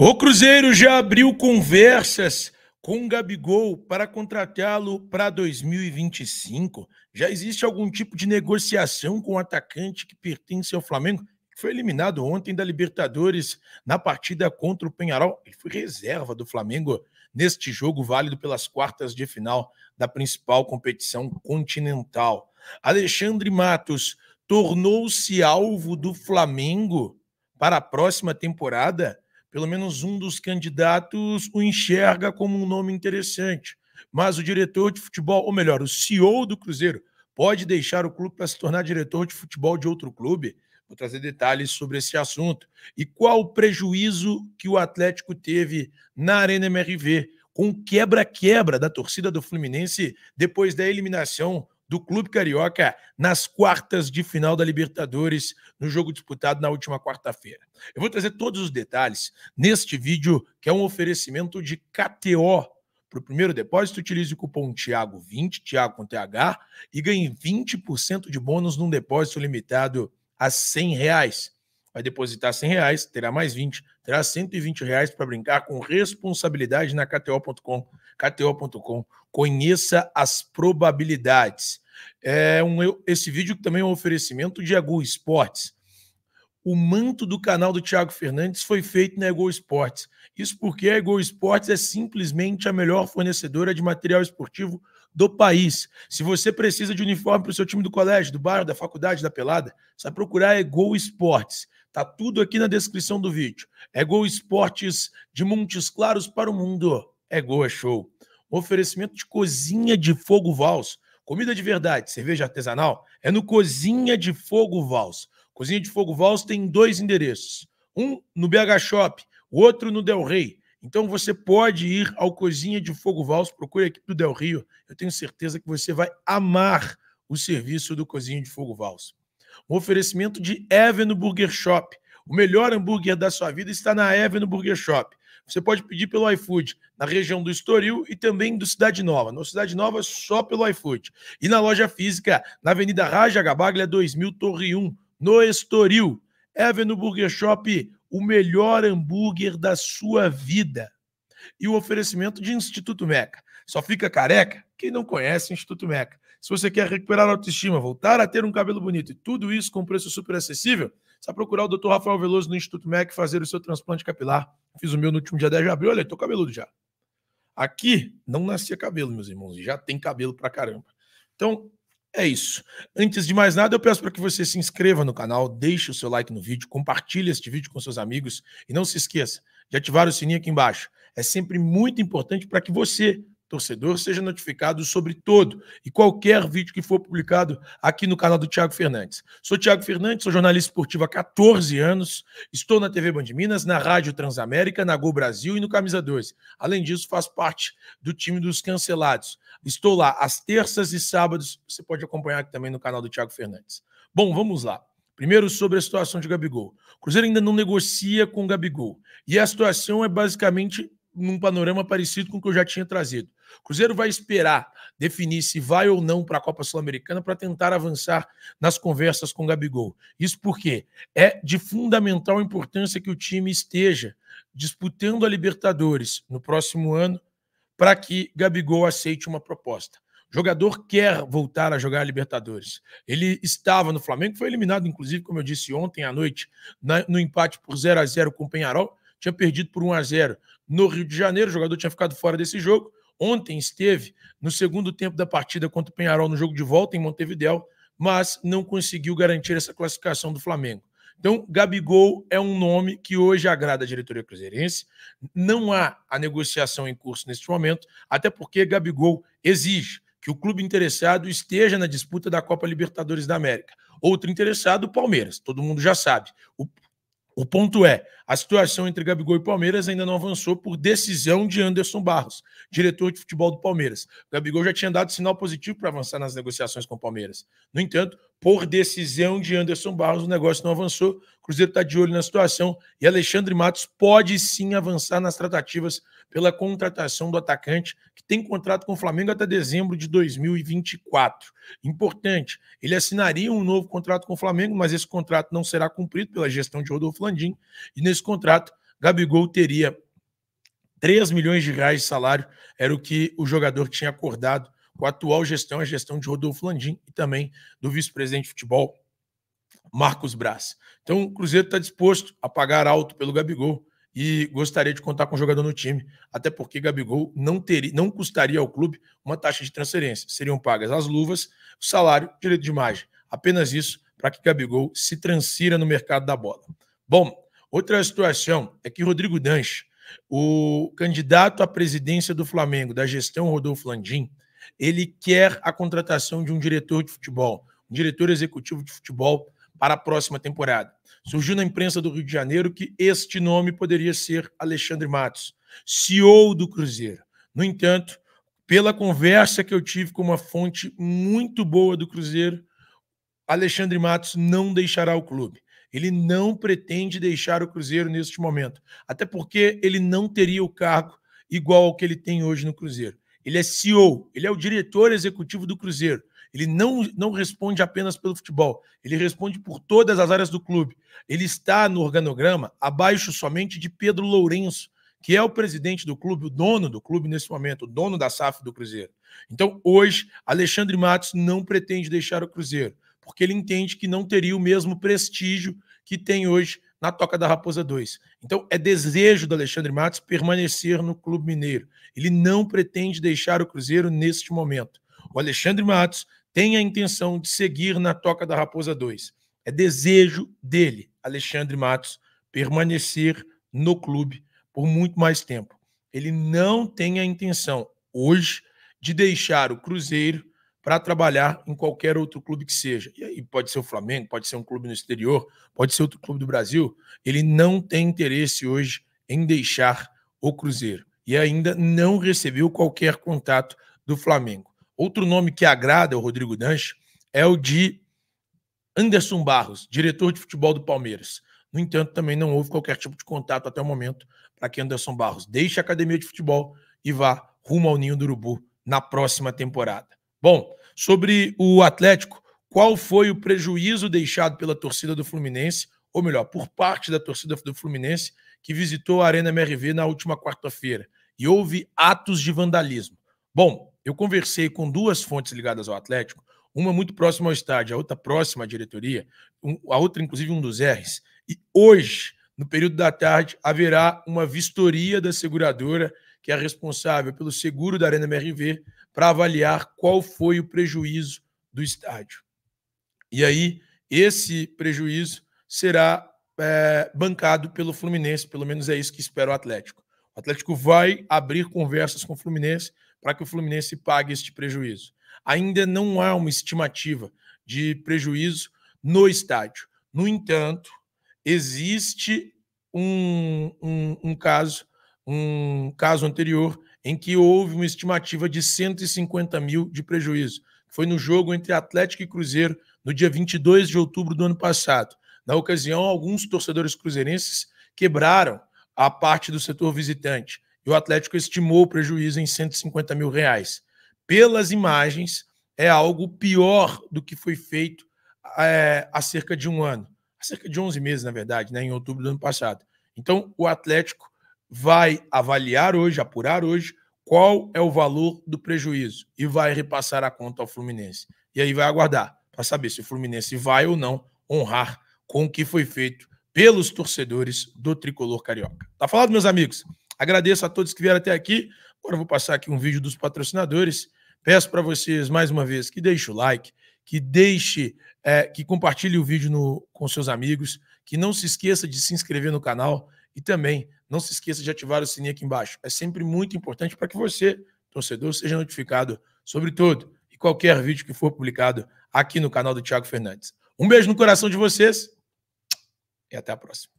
O Cruzeiro já abriu conversas com o Gabigol para contratá-lo para 2025. Já existe algum tipo de negociação com o atacante que pertence ao Flamengo? Foi eliminado ontem da Libertadores na partida contra o Penharol. Ele foi reserva do Flamengo neste jogo válido pelas quartas de final da principal competição continental. Alexandre Matos tornou-se alvo do Flamengo para a próxima temporada pelo menos um dos candidatos o enxerga como um nome interessante. Mas o diretor de futebol, ou melhor, o CEO do Cruzeiro, pode deixar o clube para se tornar diretor de futebol de outro clube? Vou trazer detalhes sobre esse assunto. E qual o prejuízo que o Atlético teve na Arena MRV com quebra-quebra da torcida do Fluminense depois da eliminação do Clube Carioca nas quartas de final da Libertadores, no jogo disputado na última quarta-feira. Eu vou trazer todos os detalhes neste vídeo, que é um oferecimento de KTO. Para o primeiro depósito, utilize o cupom Tiago20, Tiago com TH, e ganhe 20% de bônus num depósito limitado a 100 reais. Vai depositar 100 reais, terá mais 20, terá 120 reais para brincar com responsabilidade na KTO.com. KTO.com, conheça as probabilidades. É um, esse vídeo também é um oferecimento de Agul Esportes. O manto do canal do Thiago Fernandes foi feito na Ego Esportes. Isso porque a Ego Esportes é simplesmente a melhor fornecedora de material esportivo do país. Se você precisa de uniforme para o seu time do colégio, do bairro, da faculdade, da pelada, vai procurar a Ego Esportes. Tá tudo aqui na descrição do vídeo. É Gol Esportes de Montes Claros para o mundo. É Gol é show. Um oferecimento de cozinha de fogo Vals. Comida de verdade, cerveja artesanal, é no Cozinha de Fogo Vals. Cozinha de Fogo Vals tem dois endereços. Um no BH Shop, o outro no Del Rey. Então você pode ir ao Cozinha de Fogo Vals, procure aqui do Del Rio. Eu tenho certeza que você vai amar o serviço do Cozinha de Fogo Vals. Um oferecimento de Evan Burger Shop. O melhor hambúrguer da sua vida está na Evan Burger Shop você pode pedir pelo iFood na região do Estoril e também do Cidade Nova. No Cidade Nova, só pelo iFood. E na loja física, na Avenida Raja Gabaglia 2000, Torre 1, no Estoril. Even Burger Shop, o melhor hambúrguer da sua vida. E o oferecimento de Instituto Meca. Só fica careca quem não conhece Instituto Meca. Se você quer recuperar a autoestima, voltar a ter um cabelo bonito e tudo isso com preço super acessível, só procurar o Dr. Rafael Veloso no Instituto MEC fazer o seu transplante capilar. Fiz o meu no último dia 10 de abril, olha, tô cabeludo já. Aqui não nascia cabelo, meus irmãos, já tem cabelo pra caramba. Então, é isso. Antes de mais nada, eu peço para que você se inscreva no canal, deixe o seu like no vídeo, compartilhe este vídeo com seus amigos e não se esqueça de ativar o sininho aqui embaixo. É sempre muito importante para que você torcedor seja notificado sobre todo e qualquer vídeo que for publicado aqui no canal do Tiago Fernandes. Sou Tiago Fernandes, sou jornalista esportivo há 14 anos, estou na TV Band Minas, na Rádio Transamérica, na Go Brasil e no Camisa 12. Além disso, faço parte do time dos cancelados. Estou lá às terças e sábados, você pode acompanhar aqui também no canal do Tiago Fernandes. Bom, vamos lá. Primeiro, sobre a situação de Gabigol. O Cruzeiro ainda não negocia com o Gabigol. E a situação é basicamente num panorama parecido com o que eu já tinha trazido. O Cruzeiro vai esperar definir se vai ou não para a Copa Sul-Americana para tentar avançar nas conversas com o Gabigol. Isso porque é de fundamental importância que o time esteja disputando a Libertadores no próximo ano para que Gabigol aceite uma proposta. O jogador quer voltar a jogar a Libertadores. Ele estava no Flamengo, foi eliminado, inclusive, como eu disse ontem à noite, na, no empate por 0 a 0 com o Penharol, tinha perdido por 1 a 0 no Rio de Janeiro, o jogador tinha ficado fora desse jogo. Ontem esteve no segundo tempo da partida contra o Penharol no jogo de volta em Montevideo, mas não conseguiu garantir essa classificação do Flamengo. Então, Gabigol é um nome que hoje agrada a diretoria cruzeirense. Não há a negociação em curso neste momento, até porque Gabigol exige que o clube interessado esteja na disputa da Copa Libertadores da América. Outro interessado, o Palmeiras. Todo mundo já sabe. O o ponto é, a situação entre Gabigol e Palmeiras ainda não avançou por decisão de Anderson Barros, diretor de futebol do Palmeiras. O Gabigol já tinha dado sinal positivo para avançar nas negociações com o Palmeiras. No entanto, por decisão de Anderson Barros, o negócio não avançou. O Cruzeiro está de olho na situação e Alexandre Matos pode sim avançar nas tratativas pela contratação do atacante, que tem contrato com o Flamengo até dezembro de 2024. Importante, ele assinaria um novo contrato com o Flamengo, mas esse contrato não será cumprido pela gestão de Rodolfo Landim. E nesse contrato, Gabigol teria 3 milhões de reais de salário, era o que o jogador tinha acordado com a atual gestão, é a gestão de Rodolfo Landim e também do vice-presidente de futebol, Marcos Braz. Então, o Cruzeiro está disposto a pagar alto pelo Gabigol e gostaria de contar com o jogador no time, até porque Gabigol não teria, não custaria ao clube uma taxa de transferência. Seriam pagas as luvas, o salário, direito de imagem. Apenas isso para que Gabigol se transira no mercado da bola. Bom, outra situação é que Rodrigo Danche, o candidato à presidência do Flamengo da gestão Rodolfo Landim, ele quer a contratação de um diretor de futebol, um diretor executivo de futebol para a próxima temporada. Surgiu na imprensa do Rio de Janeiro que este nome poderia ser Alexandre Matos, CEO do Cruzeiro. No entanto, pela conversa que eu tive com uma fonte muito boa do Cruzeiro, Alexandre Matos não deixará o clube. Ele não pretende deixar o Cruzeiro neste momento, até porque ele não teria o cargo igual ao que ele tem hoje no Cruzeiro ele é CEO, ele é o diretor executivo do Cruzeiro. Ele não, não responde apenas pelo futebol, ele responde por todas as áreas do clube. Ele está no organograma abaixo somente de Pedro Lourenço, que é o presidente do clube, o dono do clube nesse momento, o dono da SAF do Cruzeiro. Então, hoje, Alexandre Matos não pretende deixar o Cruzeiro, porque ele entende que não teria o mesmo prestígio que tem hoje na Toca da Raposa 2. Então, é desejo do Alexandre Matos permanecer no Clube Mineiro. Ele não pretende deixar o Cruzeiro neste momento. O Alexandre Matos tem a intenção de seguir na Toca da Raposa 2. É desejo dele, Alexandre Matos, permanecer no clube por muito mais tempo. Ele não tem a intenção hoje de deixar o Cruzeiro para trabalhar em qualquer outro clube que seja. E aí pode ser o Flamengo, pode ser um clube no exterior, pode ser outro clube do Brasil. Ele não tem interesse hoje em deixar o Cruzeiro e ainda não recebeu qualquer contato do Flamengo. Outro nome que agrada o Rodrigo Danche é o de Anderson Barros, diretor de futebol do Palmeiras. No entanto, também não houve qualquer tipo de contato até o momento para que Anderson Barros deixe a academia de futebol e vá rumo ao Ninho do Urubu na próxima temporada. Bom, sobre o Atlético, qual foi o prejuízo deixado pela torcida do Fluminense, ou melhor, por parte da torcida do Fluminense, que visitou a Arena MRV na última quarta-feira e houve atos de vandalismo? Bom, eu conversei com duas fontes ligadas ao Atlético, uma muito próxima ao estádio, a outra próxima à diretoria, a outra, inclusive, um dos R's. E hoje, no período da tarde, haverá uma vistoria da seguradora que é responsável pelo seguro da Arena MRV para avaliar qual foi o prejuízo do estádio. E aí, esse prejuízo será é, bancado pelo Fluminense, pelo menos é isso que espera o Atlético. O Atlético vai abrir conversas com o Fluminense para que o Fluminense pague este prejuízo. Ainda não há uma estimativa de prejuízo no estádio. No entanto, existe um, um, um caso, um caso anterior em que houve uma estimativa de 150 mil de prejuízo. Foi no jogo entre Atlético e Cruzeiro, no dia 22 de outubro do ano passado. Na ocasião, alguns torcedores cruzeirenses quebraram a parte do setor visitante e o Atlético estimou o prejuízo em 150 mil reais. Pelas imagens, é algo pior do que foi feito é, há cerca de um ano, há cerca de 11 meses, na verdade, né, em outubro do ano passado. Então, o Atlético vai avaliar hoje, apurar hoje, qual é o valor do prejuízo e vai repassar a conta ao Fluminense. E aí vai aguardar para saber se o Fluminense vai ou não honrar com o que foi feito pelos torcedores do tricolor carioca. Tá falado, meus amigos? Agradeço a todos que vieram até aqui. Agora vou passar aqui um vídeo dos patrocinadores. Peço para vocês mais uma vez que deixe o like, que deixe, é, que compartilhe o vídeo no, com seus amigos, que não se esqueça de se inscrever no canal e também não se esqueça de ativar o sininho aqui embaixo. É sempre muito importante para que você, torcedor, seja notificado sobre todo e qualquer vídeo que for publicado aqui no canal do Thiago Fernandes. Um beijo no coração de vocês e até a próxima.